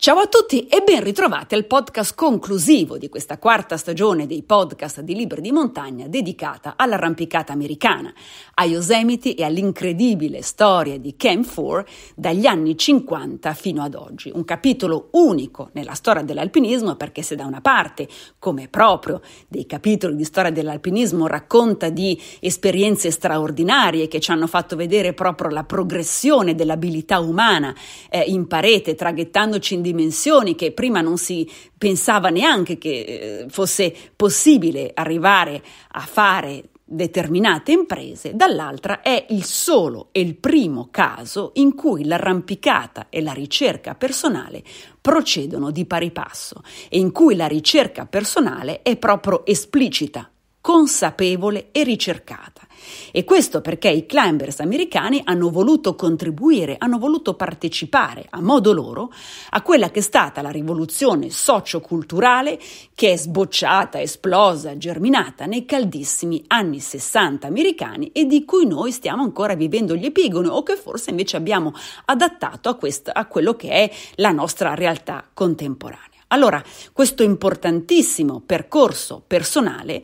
Ciao a tutti e ben ritrovati al podcast conclusivo di questa quarta stagione dei podcast di Libri di Montagna dedicata all'arrampicata americana, a Yosemite e all'incredibile storia di Camp 4 dagli anni 50 fino ad oggi. Un capitolo unico nella storia dell'alpinismo perché se da una parte, come proprio dei capitoli di storia dell'alpinismo, racconta di esperienze straordinarie che ci hanno fatto vedere proprio la progressione dell'abilità umana eh, in parete, traghettandoci in dimensioni che prima non si pensava neanche che eh, fosse possibile arrivare a fare determinate imprese, dall'altra è il solo e il primo caso in cui l'arrampicata e la ricerca personale procedono di pari passo e in cui la ricerca personale è proprio esplicita, consapevole e ricercata. E questo perché i climbers americani hanno voluto contribuire, hanno voluto partecipare a modo loro a quella che è stata la rivoluzione socioculturale che è sbocciata, esplosa, germinata nei caldissimi anni 60 americani e di cui noi stiamo ancora vivendo gli epigoni o che forse invece abbiamo adattato a, questa, a quello che è la nostra realtà contemporanea. Allora, questo importantissimo percorso personale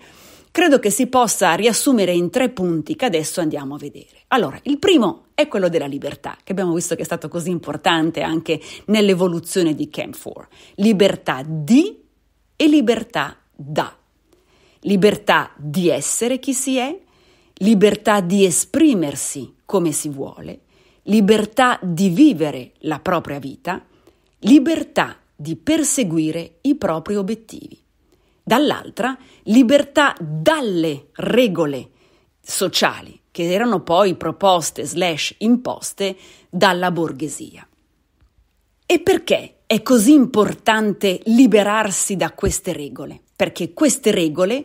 credo che si possa riassumere in tre punti che adesso andiamo a vedere. Allora, il primo è quello della libertà, che abbiamo visto che è stato così importante anche nell'evoluzione di Camp 4. Libertà di e libertà da. Libertà di essere chi si è, libertà di esprimersi come si vuole, libertà di vivere la propria vita, libertà di perseguire i propri obiettivi dall'altra libertà dalle regole sociali che erano poi proposte slash imposte dalla borghesia. E perché è così importante liberarsi da queste regole? Perché queste regole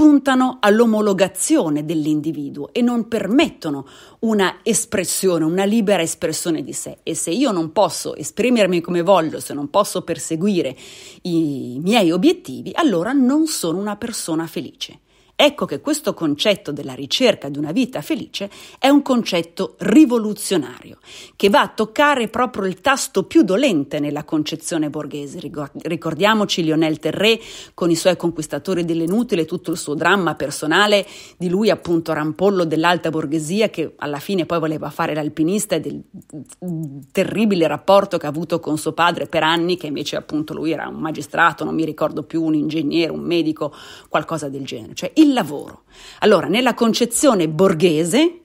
puntano all'omologazione dell'individuo e non permettono una espressione, una libera espressione di sé. E se io non posso esprimermi come voglio, se non posso perseguire i miei obiettivi, allora non sono una persona felice. Ecco che questo concetto della ricerca di una vita felice è un concetto rivoluzionario, che va a toccare proprio il tasto più dolente nella concezione borghese. Ricordiamoci Lionel Terré con i suoi conquistatori dell'inutile, tutto il suo dramma personale, di lui appunto rampollo dell'alta borghesia che alla fine poi voleva fare l'alpinista e del mm, terribile rapporto che ha avuto con suo padre per anni, che invece appunto lui era un magistrato, non mi ricordo più, un ingegnere, un medico, qualcosa del genere. Cioè, il il lavoro. Allora, nella concezione borghese,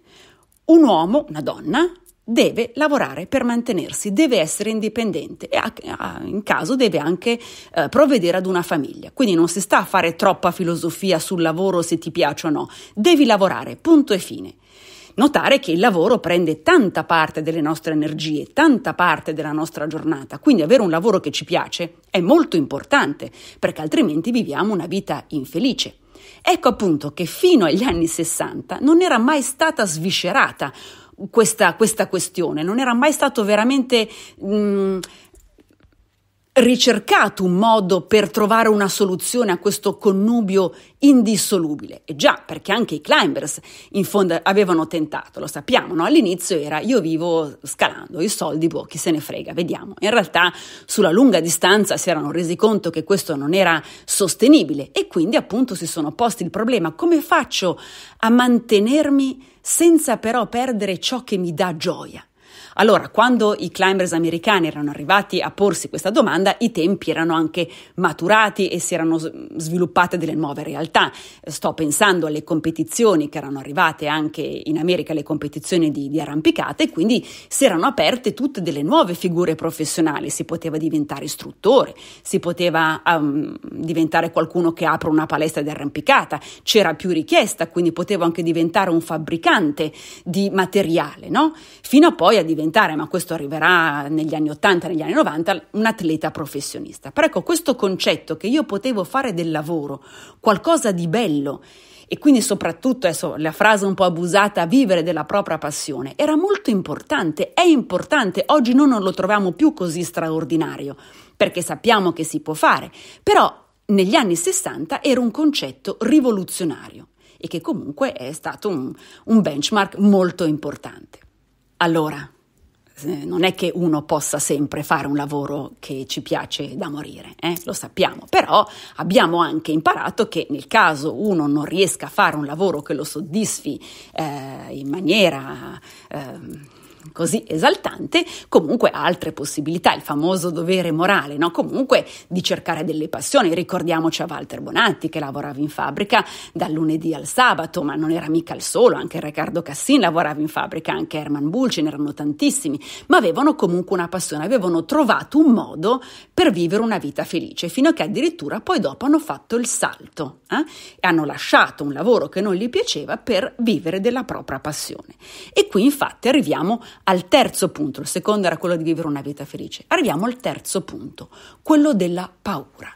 un uomo, una donna, deve lavorare per mantenersi, deve essere indipendente e in caso deve anche eh, provvedere ad una famiglia. Quindi non si sta a fare troppa filosofia sul lavoro se ti piace o no, devi lavorare, punto e fine. Notare che il lavoro prende tanta parte delle nostre energie, tanta parte della nostra giornata, quindi avere un lavoro che ci piace è molto importante perché altrimenti viviamo una vita infelice. Ecco appunto che fino agli anni 60 non era mai stata sviscerata questa, questa questione, non era mai stato veramente mh, mm, ricercato un modo per trovare una soluzione a questo connubio indissolubile. E già, perché anche i climbers in fondo avevano tentato, lo sappiamo, no? all'inizio era io vivo scalando, i soldi, boh, chi se ne frega, vediamo. In realtà sulla lunga distanza si erano resi conto che questo non era sostenibile e quindi appunto si sono posti il problema come faccio a mantenermi senza però perdere ciò che mi dà gioia? Allora, quando i climbers americani erano arrivati a porsi questa domanda, i tempi erano anche maturati e si erano sviluppate delle nuove realtà. Sto pensando alle competizioni che erano arrivate anche in America, le competizioni di, di arrampicate, quindi si erano aperte tutte delle nuove figure professionali. Si poteva diventare istruttore, si poteva um, diventare qualcuno che apre una palestra di arrampicata, c'era più richiesta, quindi potevo anche diventare un fabbricante di materiale, no? Fino a poi a diventare diventare, ma questo arriverà negli anni 80, negli anni 90, un atleta professionista. Però ecco, questo concetto che io potevo fare del lavoro qualcosa di bello e quindi soprattutto, adesso la frase un po' abusata, vivere della propria passione, era molto importante, è importante, oggi noi non lo troviamo più così straordinario, perché sappiamo che si può fare, però negli anni 60 era un concetto rivoluzionario e che comunque è stato un, un benchmark molto importante. Allora, eh, non è che uno possa sempre fare un lavoro che ci piace da morire, eh? lo sappiamo, però abbiamo anche imparato che nel caso uno non riesca a fare un lavoro che lo soddisfi eh, in maniera eh, così esaltante, comunque altre possibilità, il famoso dovere morale, no? comunque di cercare delle passioni. Ricordiamoci a Walter Bonatti che lavorava in fabbrica dal lunedì al sabato, ma non era mica il solo, anche Riccardo Cassin lavorava in fabbrica, anche Herman Bull, ce n'erano tantissimi, ma avevano comunque una passione, avevano trovato un modo per vivere una vita felice, fino a che addirittura poi dopo hanno fatto il salto eh? e hanno lasciato un lavoro che non gli piaceva per vivere della propria passione. E qui infatti arriviamo al terzo punto, il secondo era quello di vivere una vita felice. Arriviamo al terzo punto, quello della paura.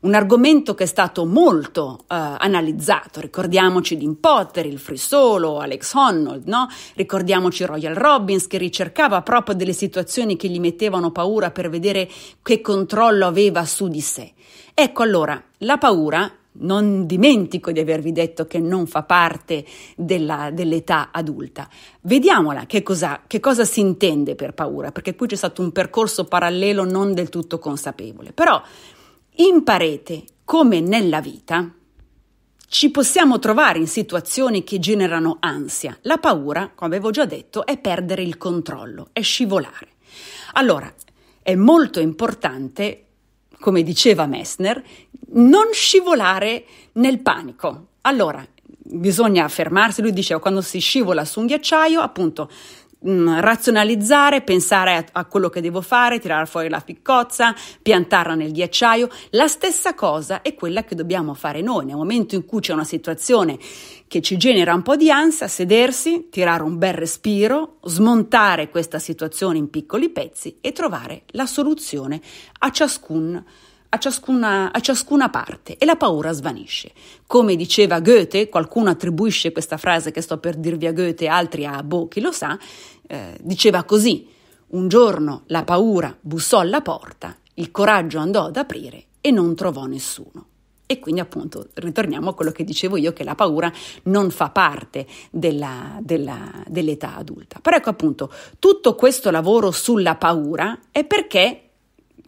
Un argomento che è stato molto eh, analizzato, ricordiamoci Dean Potter, il Free Solo, Alex Honnold, no? ricordiamoci Royal Robbins che ricercava proprio delle situazioni che gli mettevano paura per vedere che controllo aveva su di sé. Ecco allora, la paura non dimentico di avervi detto che non fa parte della, dell'età adulta. Vediamola che cosa, che cosa si intende per paura, perché qui c'è stato un percorso parallelo non del tutto consapevole. Però imparete come nella vita ci possiamo trovare in situazioni che generano ansia. La paura, come avevo già detto, è perdere il controllo, è scivolare. Allora, è molto importante come diceva Messner, non scivolare nel panico. Allora, bisogna fermarsi, lui diceva quando si scivola su un ghiacciaio, appunto, Mm, razionalizzare, pensare a, a, quello che devo fare, tirare fuori la piccozza, piantarla nel ghiacciaio. La stessa cosa è quella che dobbiamo fare noi nel momento in cui c'è una situazione che ci genera un po' di ansia, sedersi, tirare un bel respiro, smontare questa situazione in piccoli pezzi e trovare la soluzione a ciascun a ciascuna, a ciascuna, parte e la paura svanisce. Come diceva Goethe, qualcuno attribuisce questa frase che sto per dirvi a Goethe, altri a Bo, chi lo sa, eh, diceva così, un giorno la paura bussò alla porta, il coraggio andò ad aprire e non trovò nessuno. E quindi appunto ritorniamo a quello che dicevo io, che la paura non fa parte della, della, dell'età adulta. Però ecco appunto, tutto questo lavoro sulla paura è perché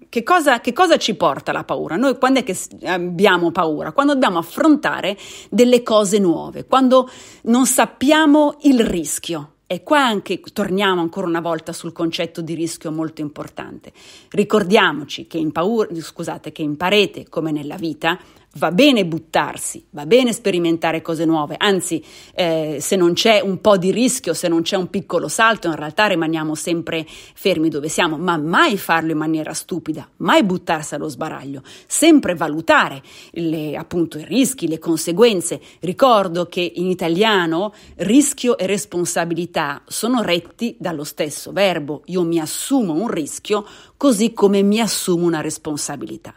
che cosa, che cosa, ci porta la paura? Noi quando è che abbiamo paura? Quando dobbiamo affrontare delle cose nuove, quando non sappiamo il rischio. E qua anche torniamo ancora una volta sul concetto di rischio molto importante. Ricordiamoci che in, paura, scusate, che in parete, come nella vita, va bene buttarsi, va bene sperimentare cose nuove, anzi eh, se non c'è un po' di rischio, se non c'è un piccolo salto, in realtà rimaniamo sempre fermi dove siamo, ma mai farlo in maniera stupida, mai buttarsi allo sbaraglio, sempre valutare le, appunto i rischi, le conseguenze. Ricordo che in italiano rischio e responsabilità sono retti dallo stesso verbo, io mi assumo un rischio così come mi assumo una responsabilità.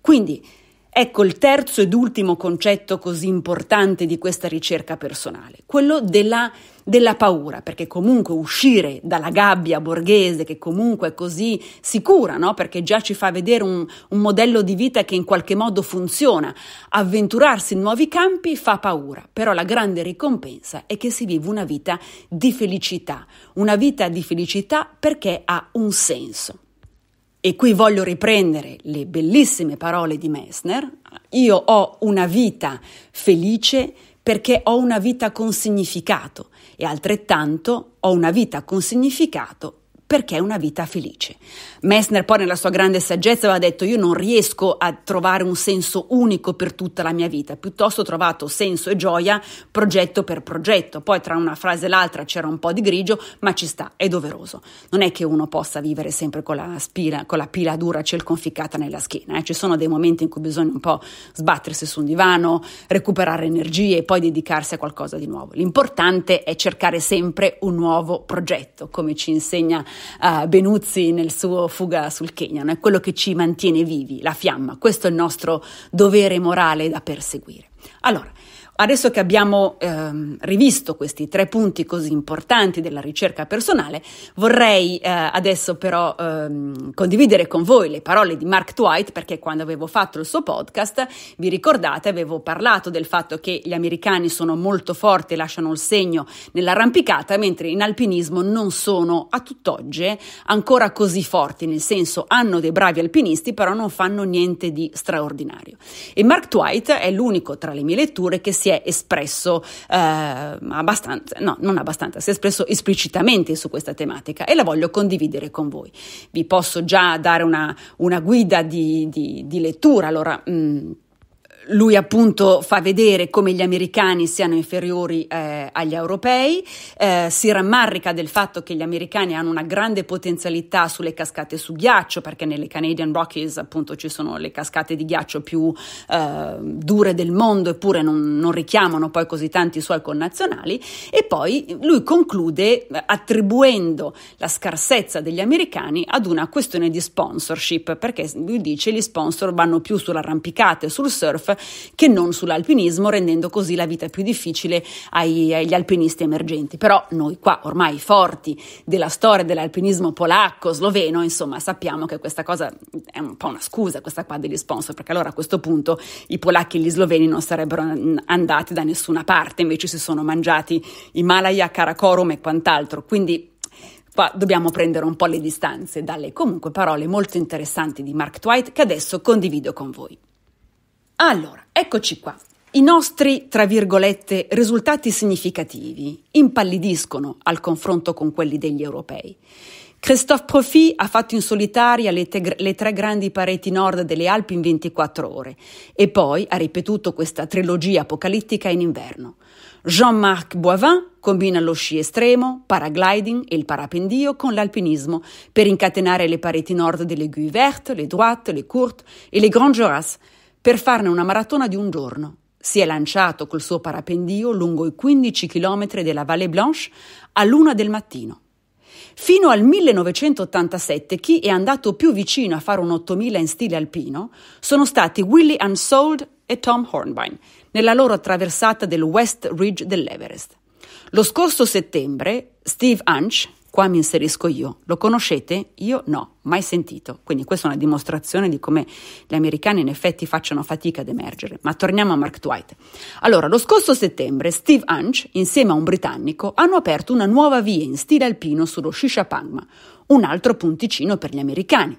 Quindi Ecco il terzo ed ultimo concetto così importante di questa ricerca personale, quello della, della, paura, perché comunque uscire dalla gabbia borghese, che comunque è così sicura, no? perché già ci fa vedere un, un modello di vita che in qualche modo funziona, avventurarsi in nuovi campi fa paura, però la grande ricompensa è che si vive una vita di felicità, una vita di felicità perché ha un senso. E qui voglio riprendere le bellissime parole di Messner. Io ho una vita felice perché ho una vita con significato e altrettanto ho una vita con significato perché è una vita felice. Messner poi nella sua grande saggezza aveva detto io non riesco a trovare un senso unico per tutta la mia vita, piuttosto ho trovato senso e gioia progetto per progetto, poi tra una frase e l'altra c'era un po' di grigio, ma ci sta, è doveroso. Non è che uno possa vivere sempre con la, spila, con la pila dura conficcata nella schiena, eh. ci sono dei momenti in cui bisogna un po' sbattersi su un divano, recuperare energie e poi dedicarsi a qualcosa di nuovo. L'importante è cercare sempre un nuovo progetto, come ci insegna uh, Benuzzi nel suo Fuga sul Kenya, no? è quello che ci mantiene vivi, la fiamma, questo è il nostro dovere morale da perseguire. Allora, adesso che abbiamo ehm, rivisto questi tre punti così importanti della ricerca personale, vorrei eh, adesso però ehm, condividere con voi le parole di Mark Twight, perché quando avevo fatto il suo podcast, vi ricordate, avevo parlato del fatto che gli americani sono molto forti e lasciano il segno nell'arrampicata, mentre in alpinismo non sono a tutt'oggi ancora così forti, nel senso hanno dei bravi alpinisti, però non fanno niente di straordinario. E Mark Twight è l'unico tra le mie letture che si è è espresso eh, abbastanza, no, non abbastanza, si è espresso esplicitamente su questa tematica e la voglio condividere con voi. Vi posso già dare una, una guida di, di, di lettura, allora... Mh, mm, lui appunto fa vedere come gli americani siano inferiori eh, agli europei, eh, si rammarrica del fatto che gli americani hanno una grande potenzialità sulle cascate su ghiaccio, perché nelle Canadian Rockies appunto ci sono le cascate di ghiaccio più eh, dure del mondo, eppure non, non, richiamano poi così tanti suoi connazionali, e poi lui conclude eh, attribuendo la scarsezza degli americani ad una questione di sponsorship, perché lui dice gli sponsor vanno più sull'arrampicata e sul surf che non sull'alpinismo, rendendo così la vita più difficile ai, agli alpinisti emergenti. Però noi qua ormai forti della storia dell'alpinismo polacco, sloveno, insomma sappiamo che questa cosa è un po' una scusa, questa qua degli sponsor, perché allora a questo punto i polacchi e gli sloveni non sarebbero andati da nessuna parte, invece si sono mangiati Himalaya, Karakorum e quant'altro. Quindi Qua dobbiamo prendere un po' le distanze dalle comunque parole molto interessanti di Mark Twight che adesso condivido con voi. Allora, eccoci qua. I nostri, tra virgolette, risultati significativi impallidiscono al confronto con quelli degli europei. Christophe Profit ha fatto in solitaria le, te- le, tre grandi pareti nord delle Alpi in 24 ore e poi ha ripetuto questa trilogia apocalittica in inverno. Jean-Marc Boivin combina lo sci estremo, paragliding e il parapendio con l'alpinismo per incatenare le pareti nord delle Guy Vertes, le Droites, le Courtes e le Grandes Jorasses per farne una maratona di un giorno. Si è lanciato col suo parapendio lungo i 15 km della Valle Blanche a all'una del mattino. Fino al 1987 chi è andato più vicino a fare un 8000 in stile alpino sono stati Willie Unsold e Tom Hornbein nella loro attraversata del West Ridge dell'Everest. Lo scorso settembre Steve Hunch, Qua mi inserisco io. Lo conoscete? Io no, mai sentito. Quindi questa è una dimostrazione di come gli americani in effetti facciano fatica ad emergere. Ma torniamo a Mark Twight. Allora, lo scorso settembre Steve Hunch, insieme a un britannico, hanno aperto una nuova via in stile alpino sullo Shishapangma, un altro punticino per gli americani.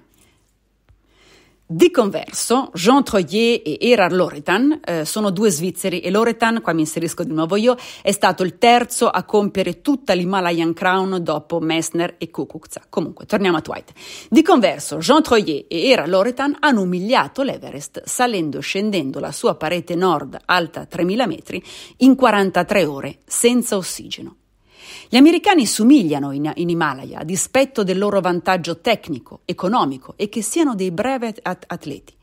Di converso, Jean Troyer e Erard Loretan eh, sono due svizzeri e Loretan, qua mi inserisco di nuovo io, è stato il terzo a compiere tutta l'Himalayan Crown dopo Messner e Kukukza. Comunque, torniamo a Twite. Di converso, Jean Troyer e Erard Loretan hanno umiliato l'Everest salendo e scendendo la sua parete nord alta 3000 metri in 43 ore senza ossigeno. Gli americani somigliano in, in, Himalaya a dispetto del loro vantaggio tecnico, economico e che siano dei breve at- atleti.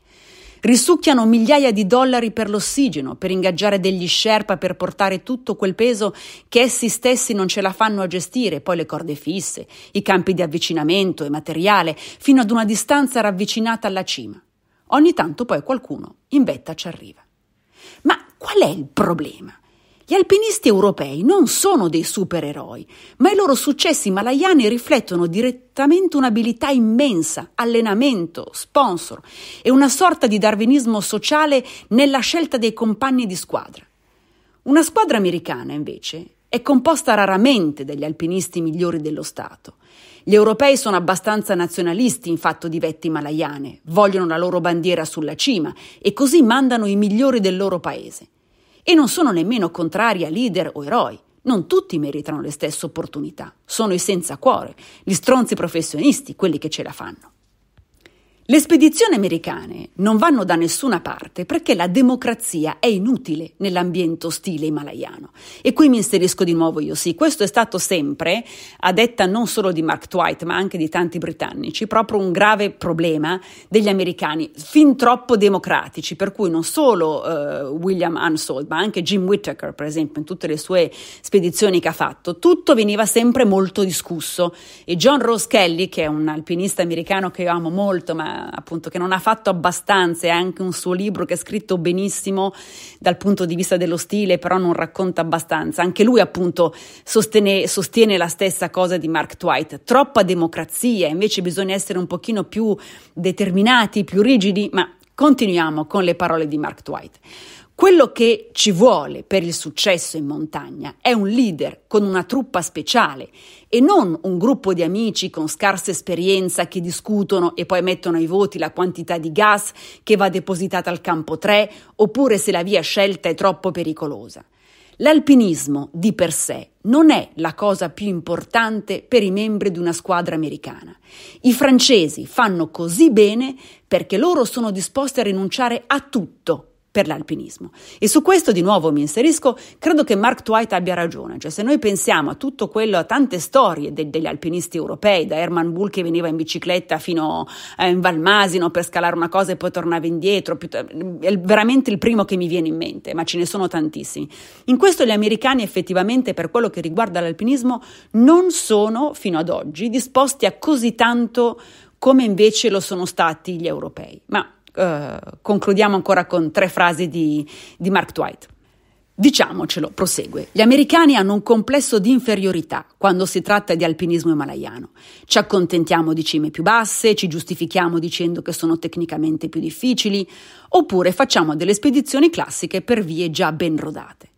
Risucchiano migliaia di dollari per l'ossigeno, per ingaggiare degli sherpa per portare tutto quel peso che essi stessi non ce la fanno a gestire, poi le corde fisse, i campi di avvicinamento e materiale, fino ad una distanza ravvicinata alla cima. Ogni tanto poi qualcuno in vetta ci arriva. Ma qual è il problema? Gli alpinisti europei non sono dei supereroi, ma i loro successi himalayani riflettono direttamente un'abilità immensa, allenamento, sponsor e una sorta di darwinismo sociale nella scelta dei compagni di squadra. Una squadra americana, invece, è composta raramente dagli alpinisti migliori dello Stato. Gli europei sono abbastanza nazionalisti in fatto di vette himalayane, vogliono la loro bandiera sulla cima e così mandano i migliori del loro paese. E non sono nemmeno contrari a leader o eroi. Non tutti meritano le stesse opportunità. Sono i senza cuore, gli stronzi professionisti, quelli che ce la fanno. Le spedizioni americane non vanno da nessuna parte perché la democrazia è inutile nell'ambiente ostile himalayano. E qui mi inserisco di nuovo io, sì, questo è stato sempre, a detta non solo di Mark Twight ma anche di tanti britannici, proprio un grave problema degli americani, fin troppo democratici, per cui non solo uh, William Ansold ma anche Jim Whittaker, per esempio, in tutte le sue spedizioni che ha fatto, tutto veniva sempre molto discusso. E John Rose Kelly, che è un alpinista americano che io amo molto, ma appunto che non ha fatto abbastanza, è anche un suo libro che è scritto benissimo dal punto di vista dello stile, però non racconta abbastanza. Anche lui appunto sostiene, sostiene la stessa cosa di Mark Twight, troppa democrazia, invece bisogna essere un pochino più determinati, più rigidi, ma continuiamo con le parole di Mark Twight. Quello che ci vuole per il successo in montagna è un leader con una truppa speciale e non un gruppo di amici con scarsa esperienza che discutono e poi mettono ai voti la quantità di gas che va depositata al campo 3 oppure se la via scelta è troppo pericolosa. L'alpinismo di per sé non è la cosa più importante per i membri di una squadra americana. I francesi fanno così bene perché loro sono disposti a rinunciare a tutto per l'alpinismo. E su questo di nuovo mi inserisco, credo che Mark Twight abbia ragione, cioè se noi pensiamo a tutto quello, a tante storie de- degli alpinisti europei, da Herman Bull che veniva in bicicletta fino eh, in Valmasino per scalare una cosa e poi tornava indietro, è veramente il primo che mi viene in mente, ma ce ne sono tantissimi. In questo gli americani effettivamente per quello che riguarda l'alpinismo non sono fino ad oggi disposti a così tanto come invece lo sono stati gli europei, ma eh, concludiamo ancora con tre frasi di, di Mark Twight. Diciamocelo, prosegue, gli americani hanno un complesso di inferiorità quando si tratta di alpinismo himalayano. Ci accontentiamo di cime più basse, ci giustifichiamo dicendo che sono tecnicamente più difficili, oppure facciamo delle spedizioni classiche per vie già ben rodate.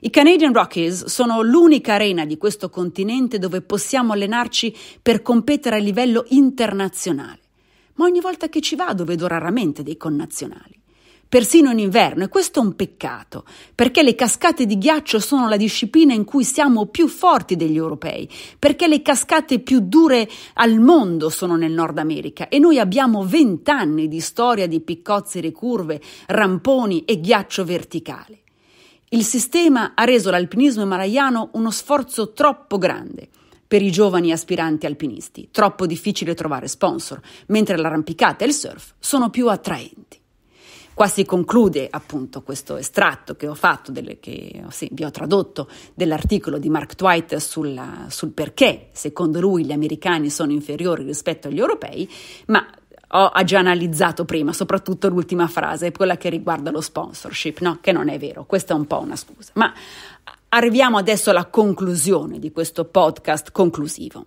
I Canadian Rockies sono l'unica arena di questo continente dove possiamo allenarci per competere a livello internazionale ma ogni volta che ci vado vedo raramente dei connazionali. Persino in inverno, e questo è un peccato, perché le cascate di ghiaccio sono la disciplina in cui siamo più forti degli europei, perché le cascate più dure al mondo sono nel Nord America e noi abbiamo vent'anni di storia di piccozze ricurve, ramponi e ghiaccio verticale. Il sistema ha reso l'alpinismo himalayano uno sforzo troppo grande per i giovani aspiranti alpinisti, troppo difficile trovare sponsor, mentre l'arrampicata e il surf sono più attraenti. Qua si conclude appunto questo estratto che ho fatto, delle, che sì, vi ho tradotto, dell'articolo di Mark Twight sulla, sul perché, secondo lui, gli americani sono inferiori rispetto agli europei, ma ho già analizzato prima, soprattutto l'ultima frase, quella che riguarda lo sponsorship, no? che non è vero, questa è un po' una scusa. Ma Arriviamo adesso alla conclusione di questo podcast conclusivo.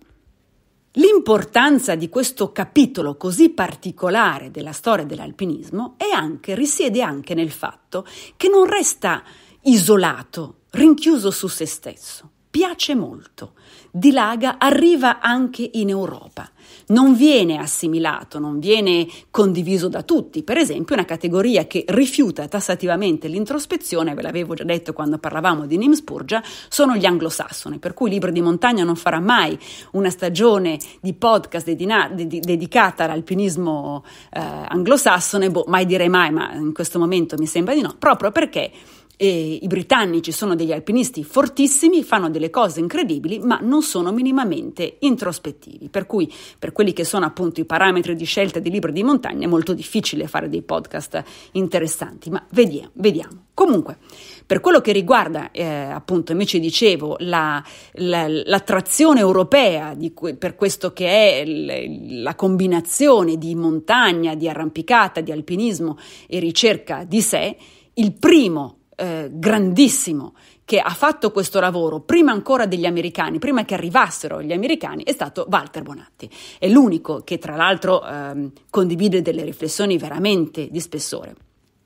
L'importanza di questo capitolo così particolare della storia dell'alpinismo anche, risiede anche nel fatto che non resta isolato, rinchiuso su se stesso. Piace molto, dilaga, arriva anche in Europa. Non viene assimilato, non viene condiviso da tutti. Per esempio, una categoria che rifiuta tassativamente l'introspezione, ve l'avevo già detto quando parlavamo di Nim Spurgia, sono gli anglosassoni, per cui Libro di Montagna non farà mai una stagione di podcast dedina- ded- dedicata all'alpinismo eh, anglosassone, boh, mai direi mai, ma in questo momento mi sembra di no, proprio perché e I britannici sono degli alpinisti fortissimi, fanno delle cose incredibili, ma non sono minimamente introspettivi. Per cui, per quelli che sono appunto i parametri di scelta di libri di montagna, è molto difficile fare dei podcast interessanti. Ma vediamo. vediamo. Comunque, per quello che riguarda, eh, appunto, invece dicevo, la, la, l'attrazione europea que- per questo che è l- la combinazione di montagna, di arrampicata, di alpinismo e ricerca di sé, il primo eh, grandissimo che ha fatto questo lavoro prima ancora degli americani, prima che arrivassero gli americani, è stato Walter Bonatti. È l'unico che tra l'altro ehm, condivide delle riflessioni veramente di spessore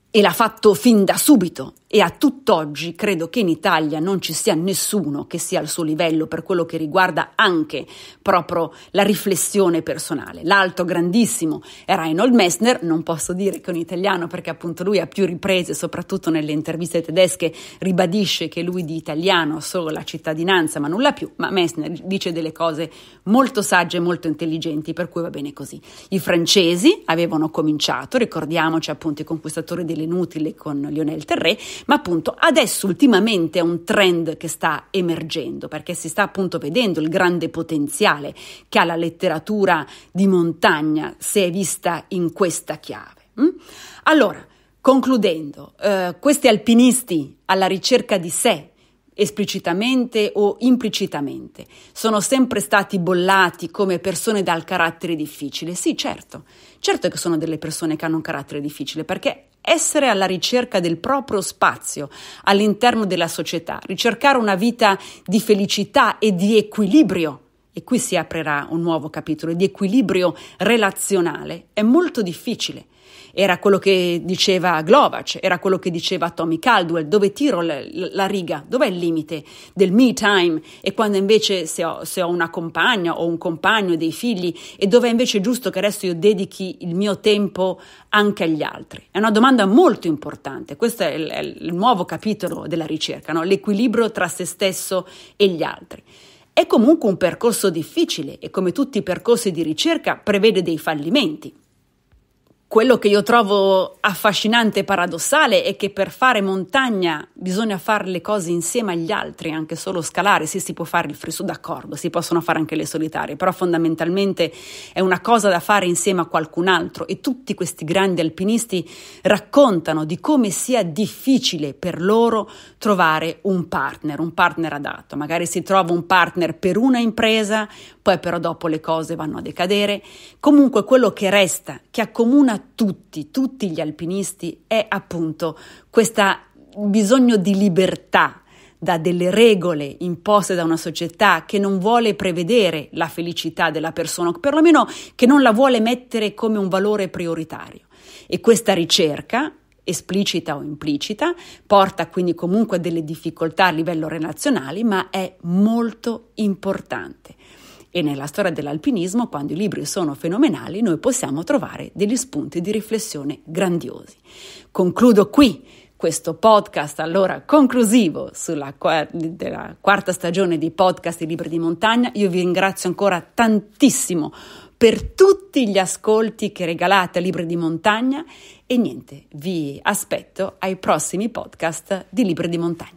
e l'ha fatto fin da subito e a tutt'oggi credo che in Italia non ci sia nessuno che sia al suo livello per quello che riguarda anche proprio la riflessione personale. L'altro grandissimo è Reinhold Messner, non posso dire che è un italiano perché appunto lui a più riprese, soprattutto nelle interviste tedesche, ribadisce che lui di italiano ha solo la cittadinanza ma nulla più, ma Messner dice delle cose molto sagge e molto intelligenti per cui va bene così. I francesi avevano cominciato, ricordiamoci appunto i conquistatori del l'inutile con Lionel Terré, ma appunto adesso ultimamente è un trend che sta emergendo perché si sta appunto vedendo il grande potenziale che ha la letteratura di montagna se è vista in questa chiave. Mm? Allora, concludendo, eh, questi alpinisti alla ricerca di sé esplicitamente o implicitamente, sono sempre stati bollati come persone dal carattere difficile. Sì, certo, certo che sono delle persone che hanno un carattere difficile, perché essere alla ricerca del proprio spazio all'interno della società, ricercare una vita di felicità e di equilibrio. E qui si aprirà un nuovo capitolo di equilibrio relazionale. È molto difficile era quello che diceva Glovac, era quello che diceva Tommy Caldwell, dove tiro la, la riga, dov'è il limite del me time e quando invece se ho, se ho una compagna o un compagno, dei figli e dov'è invece giusto che adesso io dedichi il mio tempo anche agli altri. È una domanda molto importante, questo è il, è il nuovo capitolo della ricerca, no? l'equilibrio tra se stesso e gli altri. È comunque un percorso difficile e come tutti i percorsi di ricerca prevede dei fallimenti. Quello che io trovo affascinante e paradossale è che per fare montagna bisogna fare le cose insieme agli altri, anche solo scalare, sì si può fare il frisù d'accordo, si possono fare anche le solitarie, però fondamentalmente è una cosa da fare insieme a qualcun altro e tutti questi grandi alpinisti raccontano di come sia difficile per loro trovare un partner, un partner adatto, magari si trova un partner per una impresa, poi però dopo le cose vanno a decadere, comunque quello che resta, che accomuna tutti, tutti gli alpinisti è appunto questa bisogno di libertà da delle regole imposte da una società che non vuole prevedere la felicità della persona, o perlomeno che non la vuole mettere come un valore prioritario. E questa ricerca, esplicita o implicita, porta quindi comunque a delle difficoltà a livello relazionale, ma è molto importante. E nella storia dell'alpinismo, quando i libri sono fenomenali, noi possiamo trovare degli spunti di riflessione grandiosi. Concludo qui questo podcast allora conclusivo sulla della quarta stagione di podcast e libri di montagna. Io vi ringrazio ancora tantissimo per tutti gli ascolti che regalate a Libri di Montagna e niente, vi aspetto ai prossimi podcast di Libri di Montagna.